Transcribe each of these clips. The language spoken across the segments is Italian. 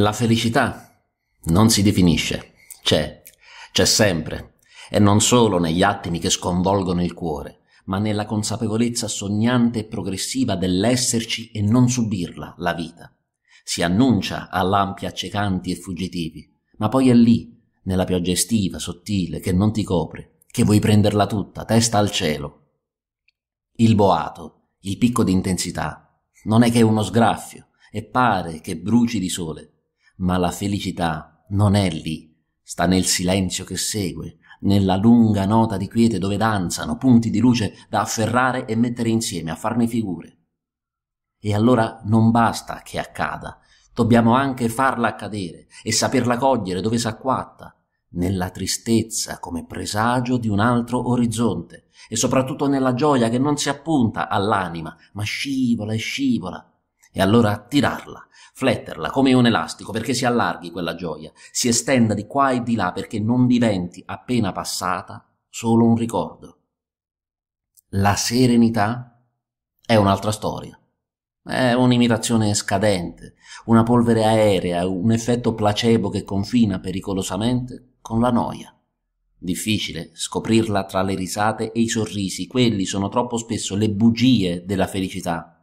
La felicità non si definisce, c'è, c'è sempre, e non solo negli attimi che sconvolgono il cuore, ma nella consapevolezza sognante e progressiva dell'esserci e non subirla, la vita. Si annuncia a lampi accecanti e fuggitivi, ma poi è lì, nella pioggia estiva, sottile, che non ti copre, che vuoi prenderla tutta, testa al cielo. Il boato, il picco di intensità, non è che uno sgraffio, e pare che bruci di sole, ma la felicità non è lì, sta nel silenzio che segue, nella lunga nota di quiete dove danzano punti di luce da afferrare e mettere insieme, a farne figure. E allora non basta che accada, dobbiamo anche farla accadere e saperla cogliere dove s'acquatta, nella tristezza come presagio di un altro orizzonte e soprattutto nella gioia che non si appunta all'anima, ma scivola e scivola, e allora attirarla, fletterla come un elastico perché si allarghi quella gioia, si estenda di qua e di là perché non diventi appena passata solo un ricordo. La serenità è un'altra storia. È un'imitazione scadente, una polvere aerea, un effetto placebo che confina pericolosamente con la noia. Difficile scoprirla tra le risate e i sorrisi, quelli sono troppo spesso le bugie della felicità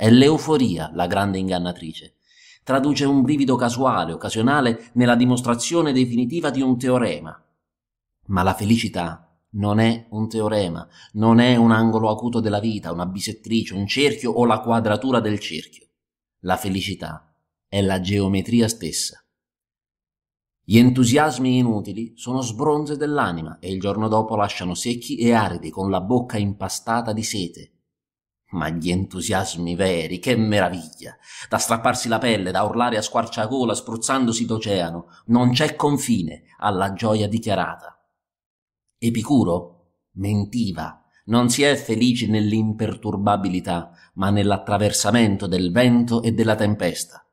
è l'euforia la grande ingannatrice. Traduce un brivido casuale, occasionale, nella dimostrazione definitiva di un teorema. Ma la felicità non è un teorema, non è un angolo acuto della vita, una bisettrice, un cerchio o la quadratura del cerchio. La felicità è la geometria stessa. Gli entusiasmi inutili sono sbronze dell'anima e il giorno dopo lasciano secchi e aridi con la bocca impastata di sete. Ma gli entusiasmi veri, che meraviglia! Da strapparsi la pelle, da urlare a squarciagola, spruzzandosi d'oceano, non c'è confine alla gioia dichiarata. Epicuro mentiva, non si è felici nell'imperturbabilità, ma nell'attraversamento del vento e della tempesta.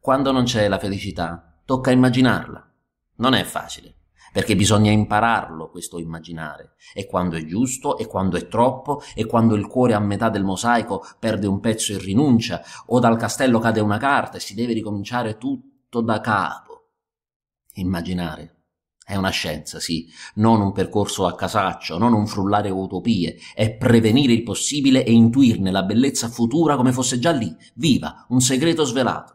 Quando non c'è la felicità, tocca immaginarla. Non è facile perché bisogna impararlo questo immaginare, e quando è giusto, e quando è troppo, e quando il cuore a metà del mosaico perde un pezzo e rinuncia, o dal castello cade una carta e si deve ricominciare tutto da capo. Immaginare. È una scienza, sì, non un percorso a casaccio, non un frullare utopie, è prevenire il possibile e intuirne la bellezza futura come fosse già lì, viva, un segreto svelato.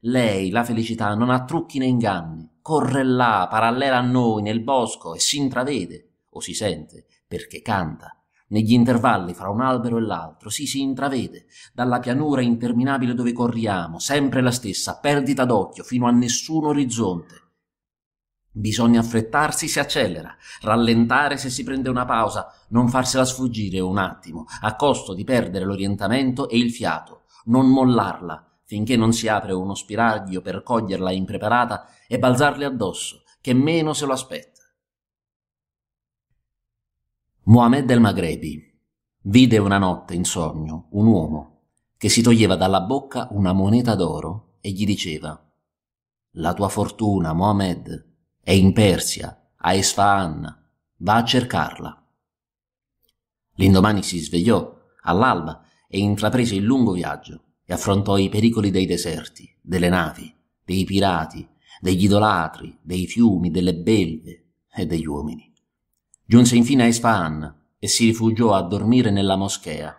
Lei, la felicità, non ha trucchi né inganni, corre là, parallela a noi, nel bosco, e si intravede, o si sente, perché canta. Negli intervalli fra un albero e l'altro, si si intravede, dalla pianura interminabile dove corriamo, sempre la stessa, perdita d'occhio, fino a nessun orizzonte. Bisogna affrettarsi se accelera, rallentare se si prende una pausa, non farsela sfuggire un attimo, a costo di perdere l'orientamento e il fiato, non mollarla, finché non si apre uno spiraglio per coglierla impreparata e balzarle addosso, che meno se lo aspetta. Mohamed del Maghrebi vide una notte in sogno un uomo che si toglieva dalla bocca una moneta d'oro e gli diceva La tua fortuna, Mohamed, è in Persia, a Esfahan, va a cercarla. L'indomani si svegliò all'alba e intraprese il lungo viaggio affrontò i pericoli dei deserti, delle navi, dei pirati, degli idolatri, dei fiumi, delle belve e degli uomini. Giunse infine a Isfahan e si rifugiò a dormire nella moschea.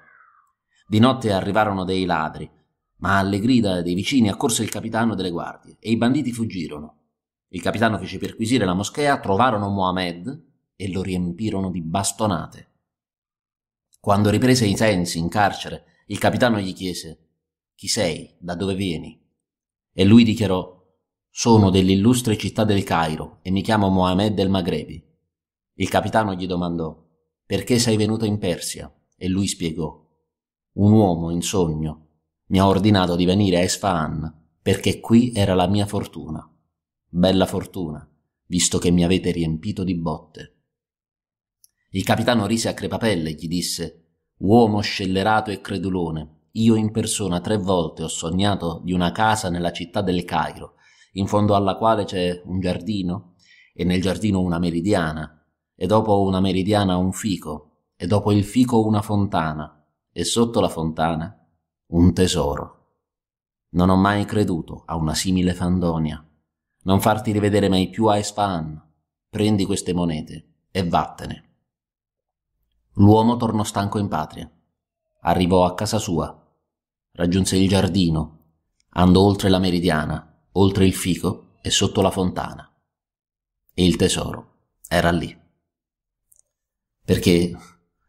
Di notte arrivarono dei ladri, ma alle grida dei vicini accorse il capitano delle guardie e i banditi fuggirono. Il capitano fece perquisire la moschea, trovarono Mohammed e lo riempirono di bastonate. Quando riprese i sensi in carcere, il capitano gli chiese chi sei? Da dove vieni? E lui dichiarò Sono dell'illustre città del Cairo e mi chiamo Mohamed del Maghrebi. Il capitano gli domandò Perché sei venuto in Persia? E lui spiegò Un uomo in sogno mi ha ordinato di venire a Esfahan perché qui era la mia fortuna. Bella fortuna, visto che mi avete riempito di botte. Il capitano rise a crepapelle e gli disse Uomo scellerato e credulone, io in persona tre volte ho sognato di una casa nella città del Cairo, in fondo alla quale c'è un giardino, e nel giardino una meridiana, e dopo una meridiana un fico, e dopo il fico una fontana, e sotto la fontana un tesoro. Non ho mai creduto a una simile fandonia. Non farti rivedere mai più a Isfahan. Prendi queste monete e vattene. L'uomo tornò stanco in patria. Arrivò a casa sua Raggiunse il giardino, andò oltre la meridiana, oltre il fico e sotto la fontana. E il tesoro era lì. Perché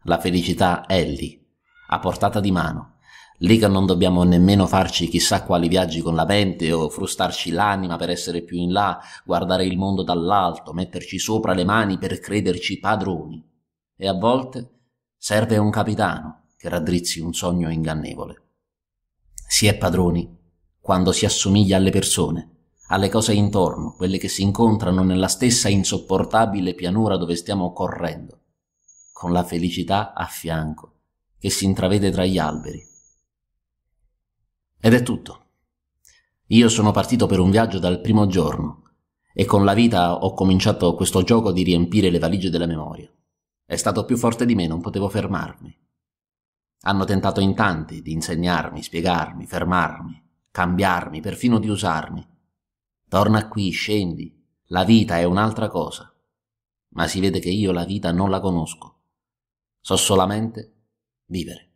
la felicità è lì, a portata di mano, lì che non dobbiamo nemmeno farci chissà quali viaggi con la mente o frustarci l'anima per essere più in là, guardare il mondo dall'alto, metterci sopra le mani per crederci padroni. E a volte serve un capitano che raddrizzi un sogno ingannevole si è padroni quando si assomiglia alle persone, alle cose intorno, quelle che si incontrano nella stessa insopportabile pianura dove stiamo correndo, con la felicità a fianco che si intravede tra gli alberi. Ed è tutto. Io sono partito per un viaggio dal primo giorno e con la vita ho cominciato questo gioco di riempire le valigie della memoria. È stato più forte di me, non potevo fermarmi. Hanno tentato in tanti di insegnarmi, spiegarmi, fermarmi, cambiarmi, perfino di usarmi. Torna qui, scendi, la vita è un'altra cosa. Ma si vede che io la vita non la conosco. So solamente vivere.